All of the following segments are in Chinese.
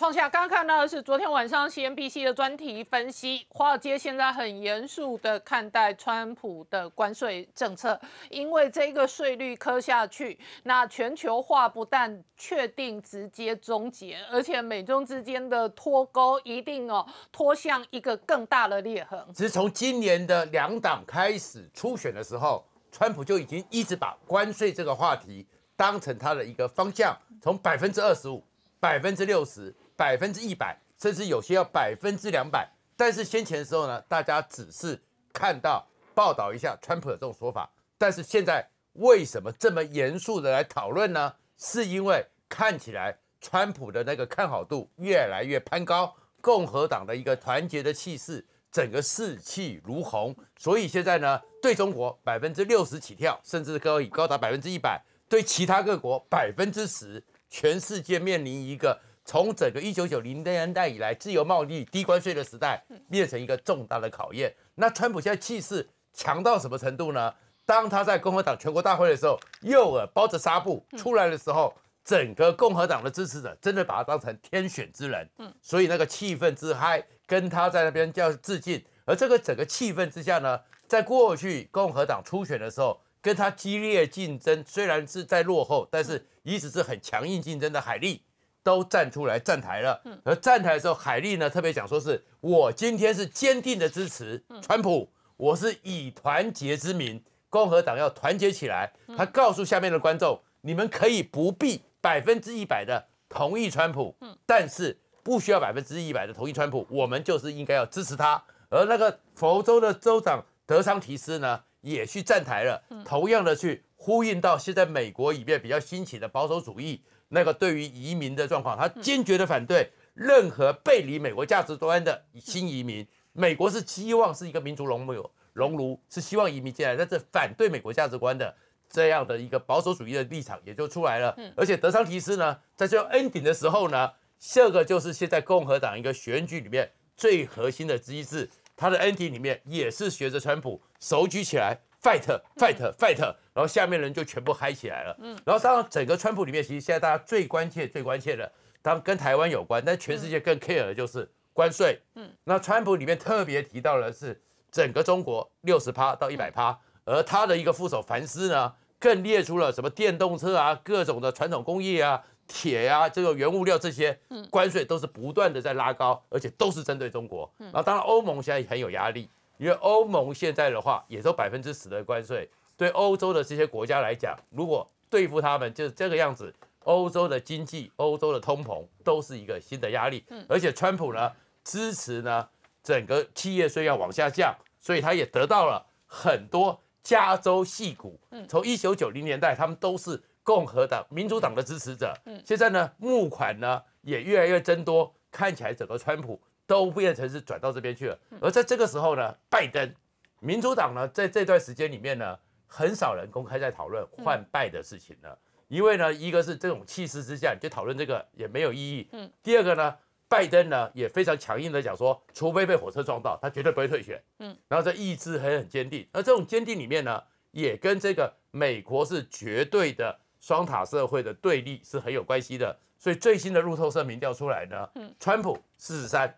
创下刚看到的是昨天晚上 CNBC 的专题分析，华尔街现在很严肃的看待川普的关税政策，因为这个税率磕下去，那全球化不但确定直接终结，而且美中之间的脱钩一定哦脱向一个更大的裂痕。其实从今年的两党开始初选的时候，川普就已经一直把关税这个话题当成他的一个方向，从百分之二十五、百分之六十。百分之一百，甚至有些要百分之两百。但是先前的时候呢，大家只是看到报道一下川普的这种说法。但是现在为什么这么严肃的来讨论呢？是因为看起来川普的那个看好度越来越攀高，共和党的一个团结的气势，整个士气如虹。所以现在呢，对中国百分之六十起跳，甚至可以高达百分之一百；对其他各国百分之十，全世界面临一个。从整个一九九零年代以来，自由贸易、低关税的时代，变成一个重大的考验。那川普现在气势强到什么程度呢？当他在共和党全国大会的时候，右耳包着纱布出来的时候，整个共和党的支持者真的把他当成天选之人。嗯，所以那个气氛之嗨，跟他在那边叫致敬。而这个整个气氛之下呢，在过去共和党初选的时候，跟他激烈竞争，虽然是在落后，但是一直是很强硬竞争的海利。都站出来站台了，而站台的时候，海莉呢特别讲说是我今天是坚定的支持川普，我是以团结之名，共和党要团结起来。他告诉下面的观众，你们可以不必百分之一百的同意川普，但是不需要百分之一百的同意川普，我们就是应该要支持他。而那个佛州的州长德桑提斯呢也去站台了，同样的去呼应到现在美国里面比较兴起的保守主义。那个对于移民的状况，他坚决的反对任何背离美国价值观的新移民。美国是希望是一个民族熔炉，熔炉是希望移民进来。但是反对美国价值观的这样的一个保守主义的立场也就出来了。而且德桑提斯呢，在最 e N 顶的时候呢，这个就是现在共和党一个选举里面最核心的机制。他的 N 顶里面也是学着川普手举起来。Fight, fight, fight！然后下面人就全部嗨起来了。嗯，然后当然整个川普里面，其实现在大家最关切、最关切的，当跟台湾有关，但全世界更 care 的就是关税。嗯，那川普里面特别提到的是整个中国六十趴到一百趴，而他的一个副手凡斯呢，更列出了什么电动车啊、各种的传统工业啊、铁呀、这个原物料这些关税都是不断的在拉高，而且都是针对中国。后当然欧盟现在也很有压力。因为欧盟现在的话，也收百分之十的关税，对欧洲的这些国家来讲，如果对付他们就是这个样子，欧洲的经济、欧洲的通膨都是一个新的压力。嗯，而且川普呢，支持呢整个企业税要往下降，所以他也得到了很多加州系股。嗯，从一九九零年代他们都是共和党、民主党的支持者。嗯，现在呢募款呢也越来越增多，看起来整个川普。都变成是转到这边去了，而在这个时候呢，拜登民主党呢，在这段时间里面呢，很少人公开在讨论换拜的事情了，因为呢，一个是这种气势之你就讨论这个也没有意义，嗯，第二个呢，拜登呢也非常强硬的讲说，除非被火车撞到，他绝对不会退选，嗯，然后在意志还很坚定，而这种坚定里面呢，也跟这个美国是绝对的双塔社会的对立是很有关系的，所以最新的路透社民调出来呢，嗯，川普四十三。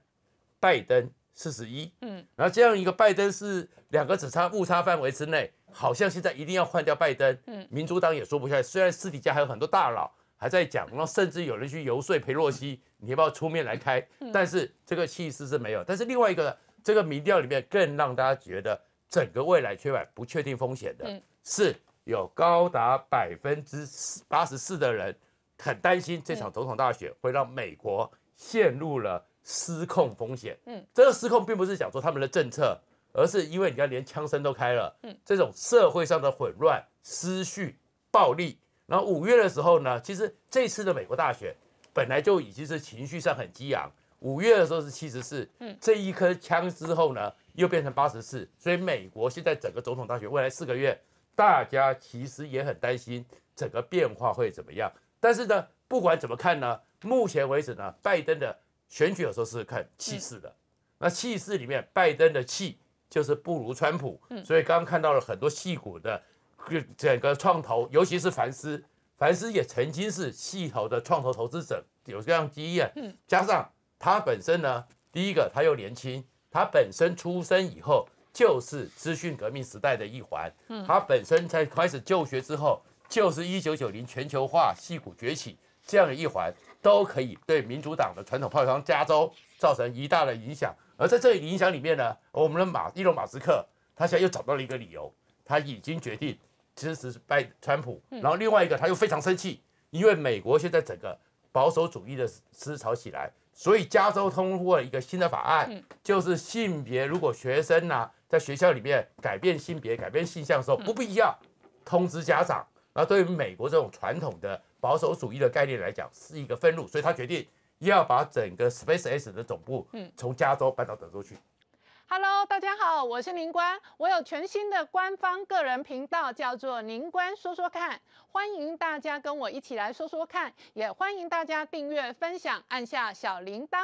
拜登四十一，嗯，然后这样一个拜登是两个只差误差范围之内，好像现在一定要换掉拜登，嗯，民主党也说不下去，虽然私底下还有很多大佬还在讲，然后甚至有人去游说裴洛西，你要不要出面来开？但是这个气势是没有。但是另外一个，这个民调里面更让大家觉得整个未来缺满不确定风险的，是有高达百分之八十四的人很担心这场总统大选会让美国陷入了。失控风险，嗯，这个失控并不是讲说他们的政策，而是因为你看连枪声都开了，嗯，这种社会上的混乱、思绪、暴力。然后五月的时候呢，其实这次的美国大选本来就已经是情绪上很激昂，五月的时候是七十四，嗯，这一颗枪之后呢，又变成八十四，所以美国现在整个总统大选未来四个月，大家其实也很担心整个变化会怎么样。但是呢，不管怎么看呢，目前为止呢，拜登的。选举有时候是看气势的，那气势里面，拜登的气就是不如川普，所以刚刚看到了很多戏股的整个创投，尤其是凡斯，凡斯也曾经是细头的创投投资者，有这样经验，加上他本身呢，第一个他又年轻，他本身出生以后就是资讯革命时代的一环，他本身在开始就学之后，就是一九九零全球化戏股崛起这样的一环。都可以对民主党的传统炮商加州造成一大的影响，而在这里影响里面呢，我们的马伊隆马斯克，他现在又找到了一个理由，他已经决定支持拜川普，然后另外一个他又非常生气，因为美国现在整个保守主义的思潮起来，所以加州通过一个新的法案，就是性别如果学生呢在学校里面改变性别、改变性向的时候，不必要通知家长。那对于美国这种传统的保守主义的概念来讲，是一个分路，所以他决定要把整个 SpaceX 的总部，嗯，从加州搬到德州去。Hello，大家好，我是林官，我有全新的官方个人频道，叫做林官说说看，欢迎大家跟我一起来说说看，也欢迎大家订阅、分享，按下小铃铛。